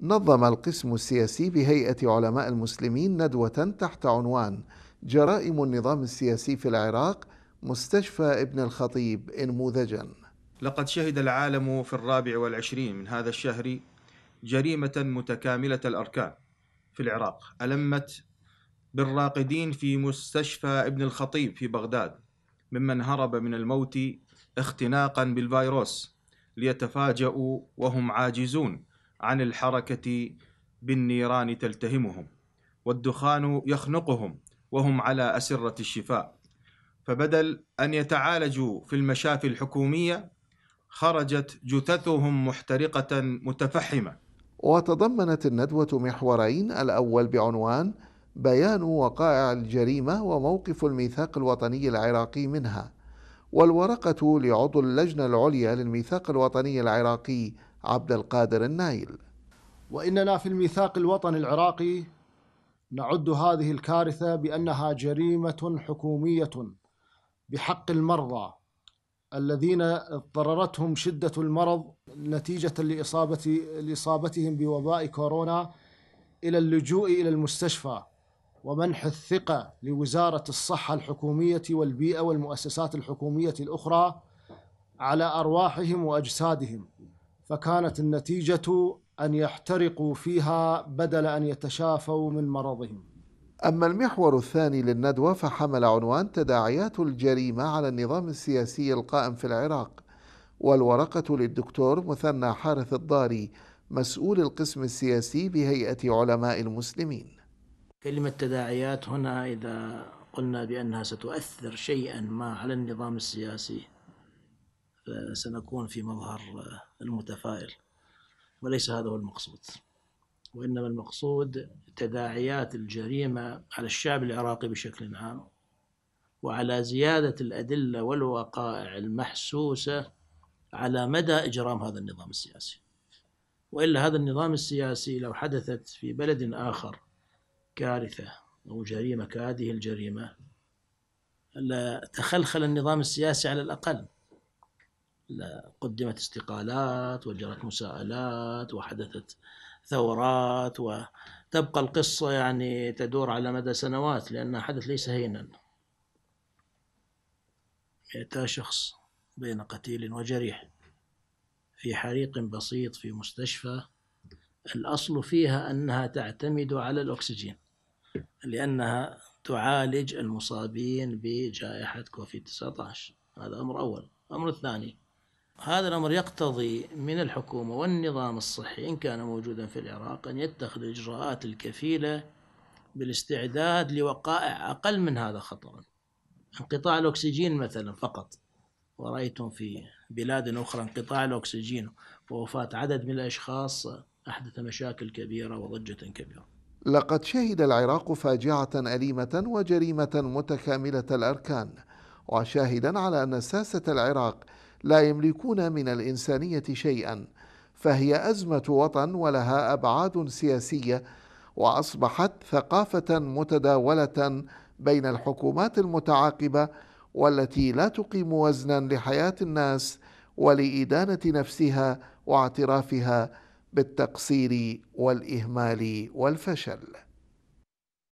نظم القسم السياسي بهيئة علماء المسلمين ندوة تحت عنوان جرائم النظام السياسي في العراق مستشفى ابن الخطيب انموذجا لقد شهد العالم في الرابع والعشرين من هذا الشهر جريمة متكاملة الأركان في العراق ألمت بالراقدين في مستشفى ابن الخطيب في بغداد ممن هرب من الموت اختناقا بالفيروس ليتفاجؤوا وهم عاجزون عن الحركة بالنيران تلتهمهم والدخان يخنقهم وهم على أسرة الشفاء فبدل أن يتعالجوا في المشافي الحكومية خرجت جثثهم محترقة متفحمة وتضمنت الندوة محورين الأول بعنوان بيان وقائع الجريمة وموقف الميثاق الوطني العراقي منها والورقة لعضو اللجنة العليا للميثاق الوطني العراقي عبد القادر النايل واننا في الميثاق الوطني العراقي نعد هذه الكارثه بانها جريمه حكوميه بحق المرضى الذين اضطررتهم شده المرض نتيجه لاصابه لاصابتهم بوباء كورونا الى اللجوء الى المستشفى ومنح الثقه لوزاره الصحه الحكوميه والبيئه والمؤسسات الحكوميه الاخرى على ارواحهم واجسادهم فكانت النتيجة أن يحترقوا فيها بدل أن يتشافوا من مرضهم أما المحور الثاني للندوة فحمل عنوان تداعيات الجريمة على النظام السياسي القائم في العراق والورقة للدكتور مثنى حارث الضاري مسؤول القسم السياسي بهيئة علماء المسلمين كلمة تداعيات هنا إذا قلنا بأنها ستؤثر شيئا ما على النظام السياسي سنكون في مظهر آه، المتفائل وليس هذا هو المقصود وإنما المقصود تداعيات الجريمة على الشعب العراقي بشكل عام وعلى زيادة الأدلة والوقائع المحسوسة على مدى إجرام هذا النظام السياسي وإلا هذا النظام السياسي لو حدثت في بلد آخر كارثة أو جريمة كهذه الجريمة لتخلخل النظام السياسي على الأقل قدمت استقالات وجرت مساءلات وحدثت ثورات وتبقى القصة يعني تدور على مدى سنوات لأنها حدث ليس هينا مئتا شخص بين قتيل وجريح في حريق بسيط في مستشفى الأصل فيها أنها تعتمد على الأكسجين لأنها تعالج المصابين بجائحة كوفيد 19 هذا أمر أول الأمر الثاني هذا الأمر يقتضي من الحكومة والنظام الصحي إن كان موجودا في العراق أن يتخذ الإجراءات الكفيلة بالاستعداد لوقائع أقل من هذا خطرا انقطاع الأكسجين مثلا فقط ورأيتم في بلاد أخرى انقطاع الأكسجين ووفاة عدد من الأشخاص أحدث مشاكل كبيرة وضجة كبيرة لقد شهد العراق فاجعة أليمة وجريمة متكاملة الأركان وشاهدا على أن ساسة العراق لا يملكون من الانسانيه شيئا فهي ازمه وطن ولها ابعاد سياسيه واصبحت ثقافه متداوله بين الحكومات المتعاقبه والتي لا تقيم وزنا لحياه الناس ولادانه نفسها واعترافها بالتقصير والاهمال والفشل